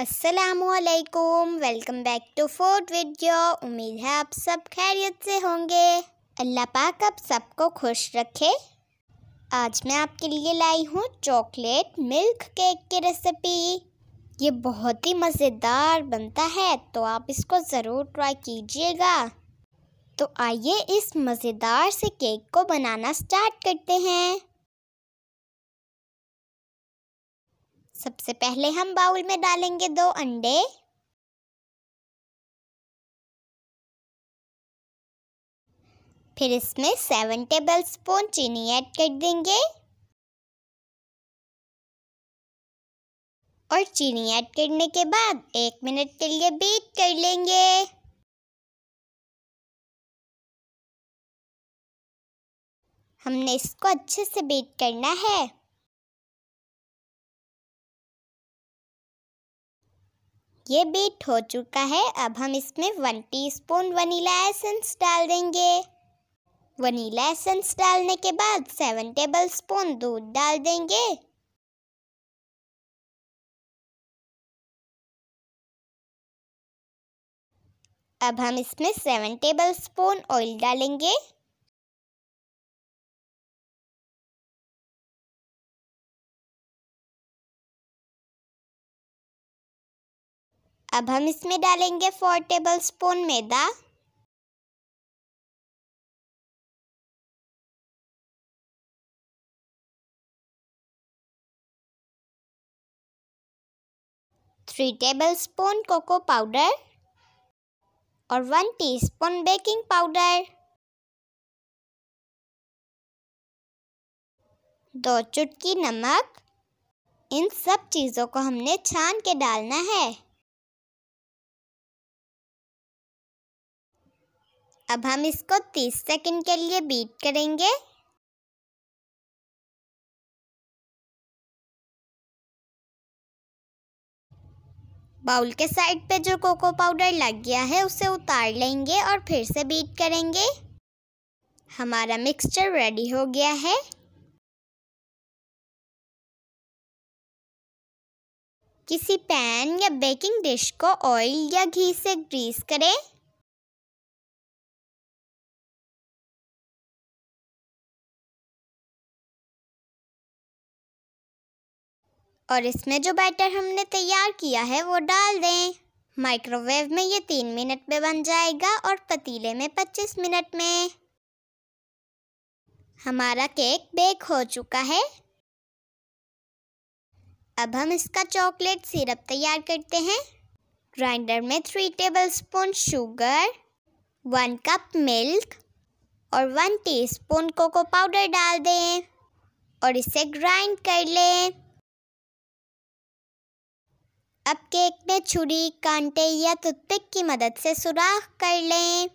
असलकुम welcome back to fort video उम्मीद है आप सब खैरियत से होंगे अल्लाह पाक आप सबको खुश रखे आज मैं आपके लिए लाई हूँ चॉकलेट मिल्क केक की रेसिपी ये बहुत ही मज़ेदार बनता है तो आप इसको ज़रूर ट्राई कीजिएगा तो आइए इस मज़ेदार से केक को बनाना स्टार्ट करते हैं सबसे पहले हम बाउल में डालेंगे दो अंडे फिर इसमें सेवन टेबल स्पून चीनी ऐड कर देंगे और चीनी ऐड करने के बाद एक मिनट के लिए बीट कर लेंगे हमने इसको अच्छे से बीट करना है ये बीट हो चुका है अब हम इसमें वन टीस्पून वनीला एसेंस डाल देंगे वनीला एसेंस डालने के बाद सेवन टेबल स्पून दूध डाल देंगे अब हम इसमें सेवन टेबल स्पून ऑयल डालेंगे अब हम इसमें डालेंगे फोर टेबल स्पून मैदा three tablespoon cocoa powder और वन टीस्पून बेकिंग पाउडर दो चुटकी नमक इन सब चीज़ों को हमने छान के डालना है अब हम इसको 30 सेकंड के लिए बीट करेंगे बाउल के साइड पे जो कोको पाउडर लग गया है उसे उतार लेंगे और फिर से बीट करेंगे हमारा मिक्सचर रेडी हो गया है किसी पैन या बेकिंग डिश को ऑयल या घी से ग्रीस करें और इसमें जो बैटर हमने तैयार किया है वो डाल दें माइक्रोवेव में ये तीन मिनट में बन जाएगा और पतीले में पच्चीस मिनट में हमारा केक बेक हो चुका है अब हम इसका चॉकलेट सिरप तैयार करते हैं ग्राइंडर में three tablespoon sugar one cup milk और वन टीस्पून कोको पाउडर डाल दें और इसे ग्राइंड कर लें अब केक में छुरी कांटे या टूथपिक की मदद से सुराख कर लें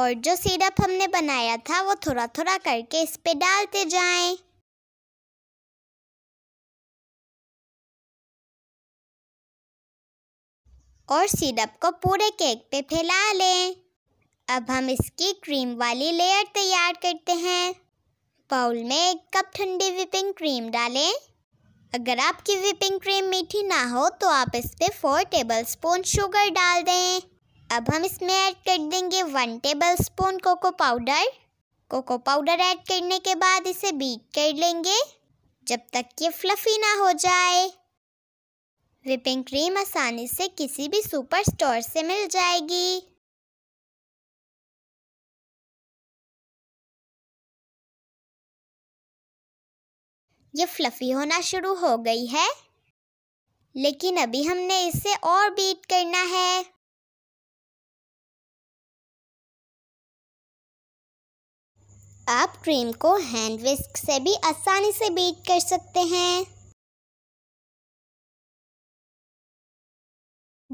और जो सिरप हमने बनाया था वो थोड़ा थोड़ा करके इस पे डालते जाएं। और सिरप को पूरे केक पे फैला लें अब हम इसकी क्रीम वाली लेयर तैयार करते हैं बाउल में एक कप ठंडी विपिंग क्रीम डालें अगर आपकी विपिंग क्रीम मीठी ना हो तो आप इस पर फोर टेबल स्पून शुगर डाल दें अब हम इसमें ऐड कर देंगे one tablespoon cocoa powder cocoa powder add करने के बाद इसे बीट कर लेंगे जब तक ये फ्लफ़ी ना हो जाए विपिंग क्रीम आसानी से किसी भी सुपर स्टोर से मिल जाएगी ये फ्लफ़ी होना शुरू हो गई है लेकिन अभी हमने इसे और बीट करना है आप क्रीम को हैंड विस्क से भी आसानी से बीट कर सकते हैं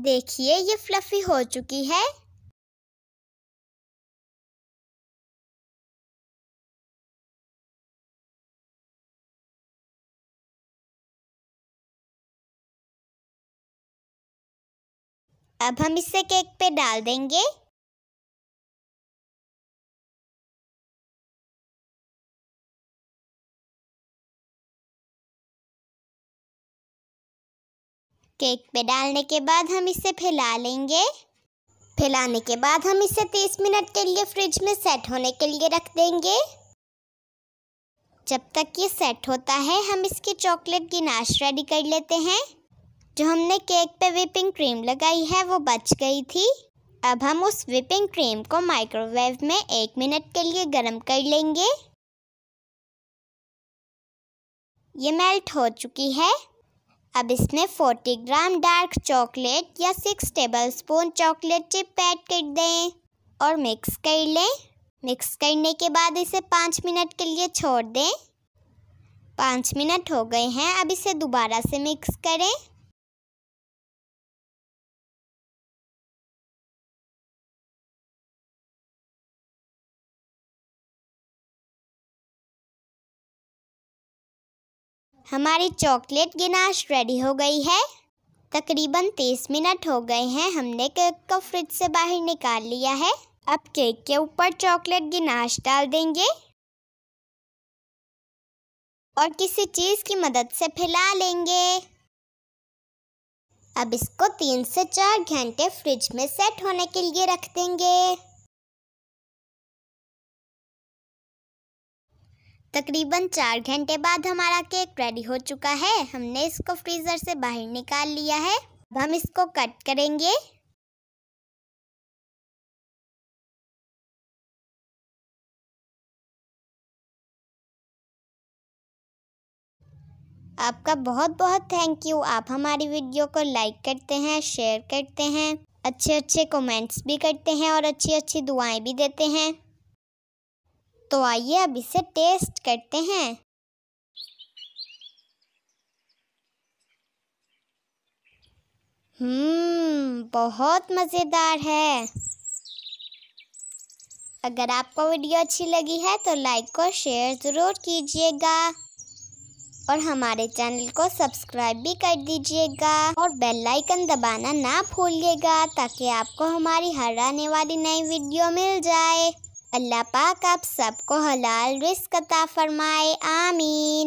देखिए ये फ्लफ़ी हो चुकी है अब हम इसे केक पे डाल देंगे केक पे डालने के बाद हम इसे फैला लेंगे फैलाने के बाद हम इसे तीस मिनट के लिए फ्रिज में सेट होने के लिए रख देंगे जब तक ये सेट होता है हम इसकी चॉकलेट की नाश रेडी कर लेते हैं जो हमने केक पे विपिंग क्रीम लगाई है वो बच गई थी अब हम उस विपिंग क्रीम को माइक्रोवेव में एक मिनट के लिए गर्म कर लेंगे ये मेल्ट हो चुकी है अब इसमें फोर्टी ग्राम डार्क चॉकलेट या table tablespoon chocolate chip add कर दें और मिक्स कर लें मिक्स करने के बाद इसे पाँच मिनट के लिए छोड़ दें पाँच मिनट हो गए हैं अब इसे दोबारा से मिक्स करें हमारी चॉकलेट गिनाश रेडी हो गई है तकरीबन तीस मिनट हो गए हैं हमने केक को फ्रिज से बाहर निकाल लिया है अब केक के ऊपर चॉकलेट गिनाश डाल देंगे और किसी चीज़ की मदद से फैला लेंगे अब इसको तीन से चार घंटे फ्रिज में सेट होने के लिए रख देंगे तकरीबन चार घंटे बाद हमारा केक रेडी हो चुका है हमने इसको फ्रीज़र से बाहर निकाल लिया है अब हम इसको कट करेंगे आपका बहुत बहुत थैंक यू आप हमारी वीडियो को लाइक करते हैं शेयर करते हैं अच्छे अच्छे कमेंट्स भी करते हैं और अच्छी अच्छी दुआएं भी देते हैं तो आइए अब इसे टेस्ट करते हैं हम्म बहुत मज़ेदार है अगर आपको वीडियो अच्छी लगी है तो लाइक और शेयर ज़रूर कीजिएगा और हमारे चैनल को सब्सक्राइब भी कर दीजिएगा और बेल आइकन दबाना ना भूलिएगा ताकि आपको हमारी हर आने वाली नई वीडियो मिल जाए अल्लाह पाक आप सबको हलाल रिस्क अता फरमाए आमीन